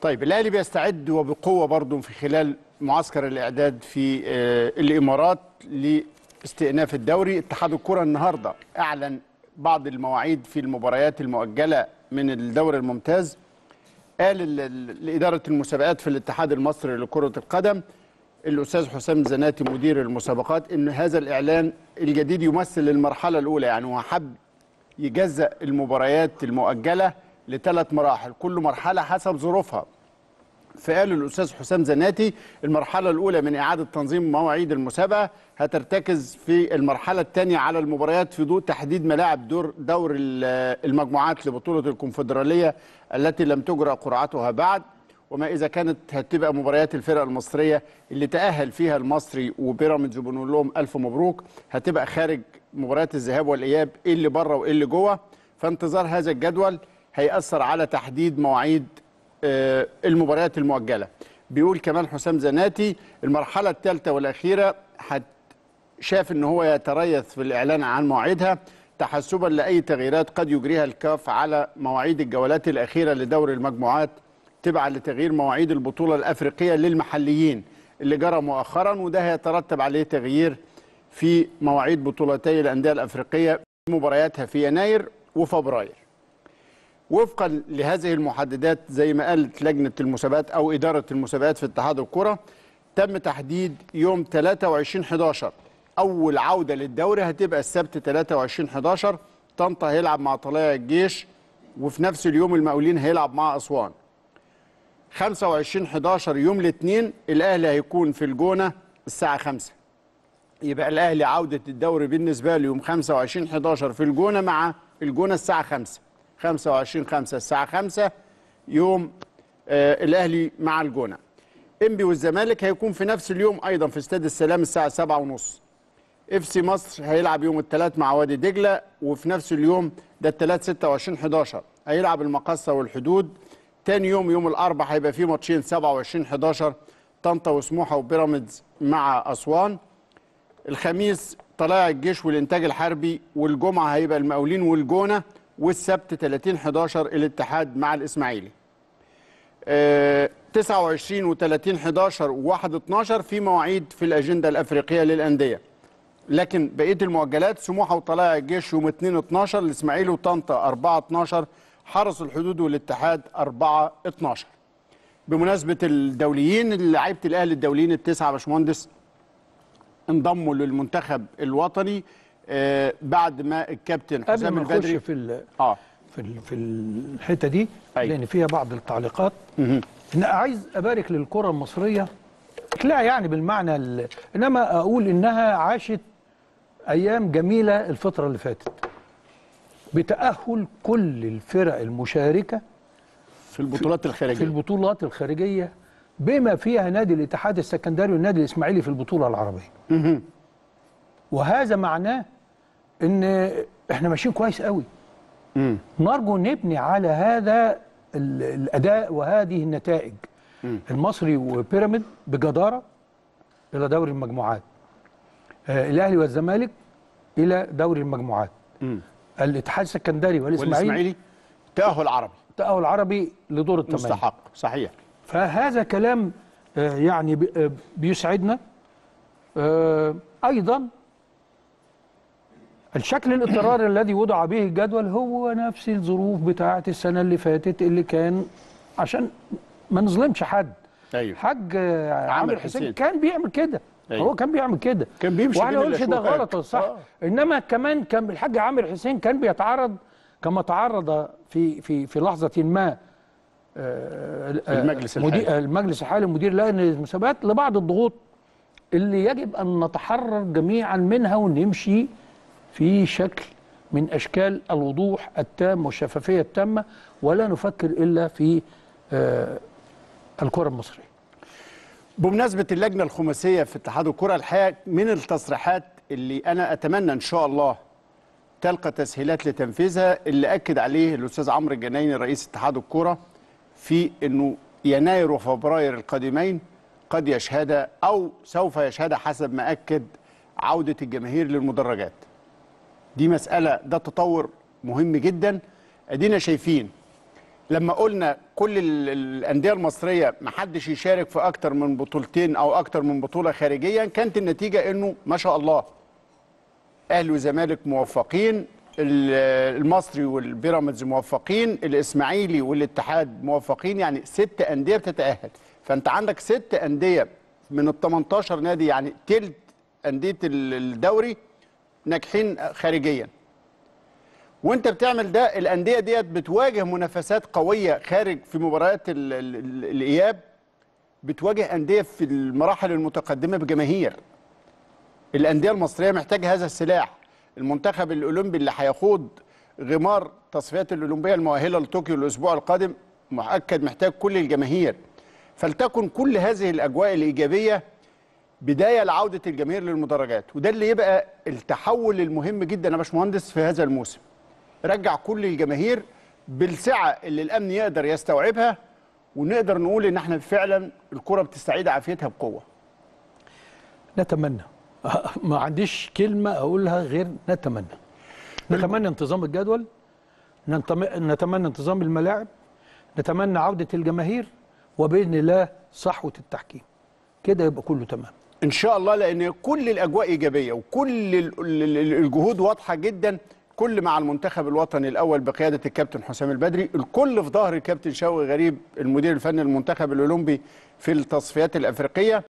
طيب الاهلي بيستعد وبقوه برضه في خلال معسكر الاعداد في آه، الامارات لاستئناف الدوري اتحاد الكره النهارده اعلن بعض المواعيد في المباريات المؤجله من الدوري الممتاز قال لاداره المسابقات في الاتحاد المصري لكره القدم الاستاذ حسام زناتي مدير المسابقات ان هذا الاعلان الجديد يمثل المرحله الاولى يعني هو حب يجزأ المباريات المؤجله لثلاث مراحل كل مرحلة حسب ظروفها فقال الأستاذ حسام زناتي المرحلة الأولى من إعادة تنظيم مواعيد المسابقة هترتكز في المرحلة الثانية على المباريات في ضوء تحديد ملاعب دور دور المجموعات لبطولة الكونفدرالية التي لم تجرى قرعتها بعد وما إذا كانت هتبقى مباريات الفرق المصرية اللي تأهل فيها المصري وبيراميدز وبنقول لهم ألف مبروك هتبقى خارج مباريات الذهاب والإياب إيه اللي بره وإيه اللي جوه فانتظار هذا الجدول هيأثر على تحديد مواعيد آه، المباريات المؤجله بيقول كمان حسام زناتي المرحله الثالثه والاخيره شاف ان هو يتريث في الاعلان عن مواعيدها تحسبا لاي تغييرات قد يجريها الكاف على مواعيد الجولات الاخيره لدور المجموعات تبعا لتغيير مواعيد البطوله الافريقيه للمحليين اللي جرى مؤخرا وده هيترتب عليه تغيير في مواعيد بطولتي الانديه الافريقيه مبارياتها في يناير وفبراير وفقا لهذه المحددات زي ما قالت لجنه المسابقات او اداره المسابقات في اتحاد الكره تم تحديد يوم 23 11 اول عوده للدوري هتبقى السبت 23 11 طنطا هيلعب مع طلائع الجيش وفي نفس اليوم المقاولين هيلعب مع اسوان 25 11 يوم الاثنين الاهلي هيكون في الجونه الساعه 5 يبقى الاهلي عوده الدوري بالنسبه له يوم 25 11 في الجونه مع الجونه الساعه 5 25 5 الساعة 5 يوم آه، الأهلي مع الجونة إنبي والزمالك هيكون في نفس اليوم أيضا في استاد السلام الساعة 7 ونص اف سي مصر هيلعب يوم الثلاث مع وادي دجلة وفي نفس اليوم ده الثلاث 26 11 هيلعب المقصة والحدود تاني يوم يوم الأربع هيبقى فيه ماتشين 27 11 طنطا وسموحة وبيراميدز مع أسوان الخميس طلائع الجيش والإنتاج الحربي والجمعة هيبقى المقاولين والجونة والسبت 30 11 الاتحاد مع الاسماعيلي 29 و 30 11 و 1 12 في مواعيد في الاجنده الافريقيه للانديه لكن بقيه المؤجلات سموحه وطلائع الجيش يوم 2 12 الاسماعيلي وطنطا 4 12 حرس الحدود والاتحاد 4 12 بمناسبه الدوليين لعيبه الاهلي الدوليين التسعه باشمهندس انضموا للمنتخب الوطني آه، بعد ما الكابتن حسام البدري ما في ال... آه. في ال... في الحته دي أي. أيوة. لان فيها بعض التعليقات ان عايز ابارك للكره المصريه لا يعني بالمعنى ال... انما اقول انها عاشت ايام جميله الفتره اللي فاتت بتاهل كل الفرق المشاركه في البطولات الخارجيه في البطولات الخارجيه بما فيها نادي الاتحاد السكندري والنادي الاسماعيلي في البطوله العربيه وهذا معناه ان احنا ماشيين كويس قوي مم. نرجو نبني على هذا الاداء وهذه النتائج مم. المصري وبيراميد بجداره الى دوري المجموعات آه الاهلي والزمالك الى دوري المجموعات مم. الاتحاد السكندري والاسماعيلي تاهل عربي تاهل عربي لدور التمانية مستحق صحيح فهذا كلام آه، يعني آه، بيسعدنا آه، ايضا الشكل الاضطراري الذي وضع به الجدول هو نفس الظروف بتاعه السنه اللي فاتت اللي كان عشان ما نظلمش حد أيوه. حاج عامر حسين, حسين كان بيعمل كده أيوه. هو كان بيعمل كده كان بيمشي وانا قلتش ده غلط صح آه. انما كمان كان الحاج عامر حسين كان بيتعرض كما تعرض في في في لحظه ما آه، آه، المجلس الحالي المجلس الحالي مدير لجنه المسابقات لبعض الضغوط اللي يجب ان نتحرر جميعا منها ونمشي في شكل من أشكال الوضوح التام والشفافية التامة ولا نفكر إلا في آه، الكرة المصرية بمناسبة اللجنة الخماسية في اتحاد الكرة الحقيقة من التصريحات اللي أنا أتمنى إن شاء الله تلقى تسهيلات لتنفيذها اللي أكد عليه الأستاذ عمرو الجنايني رئيس اتحاد الكرة في أنه يناير وفبراير القادمين قد يشهد أو سوف يشهد حسب ما أكد عودة الجماهير للمدرجات دي مسألة ده تطور مهم جدا ادينا شايفين لما قلنا كل الانديه المصريه ما حدش يشارك في اكتر من بطولتين او اكتر من بطوله خارجيا كانت النتيجه انه ما شاء الله اهلي وزمالك موفقين المصري والبيراميدز موفقين الاسماعيلي والاتحاد موفقين يعني ست انديه بتتاهل فانت عندك ست انديه من ال 18 نادي يعني تلت انديه الدوري ناجحين خارجيا وانت بتعمل ده الانديه ديت بتواجه منافسات قويه خارج في مباريات الاياب بتواجه انديه في المراحل المتقدمه بجماهير الانديه المصريه محتاجه هذا السلاح المنتخب الاولمبي اللي هيخوض غمار تصفيات الاولمبيه المؤهله لطوكيو الاسبوع القادم مؤكد محتاج كل الجماهير فلتكن كل هذه الاجواء الايجابيه بدايه لعوده الجماهير للمدرجات وده اللي يبقى التحول المهم جدا يا باشمهندس في هذا الموسم رجع كل الجماهير بالسعه اللي الامن يقدر يستوعبها ونقدر نقول ان احنا فعلا الكره بتستعيد عافيتها بقوه نتمنى ما عنديش كلمه اقولها غير نتمنى نتمنى انتظام الجدول نتمنى انتظام الملاعب نتمنى عوده الجماهير وباذن الله صحوه التحكيم كده يبقى كله تمام ان شاء الله لان كل الاجواء ايجابيه وكل الجهود واضحه جدا كل مع المنتخب الوطني الاول بقياده الكابتن حسام البدري الكل في ظهر الكابتن شوقي غريب المدير الفني للمنتخب الاولمبي في التصفيات الافريقيه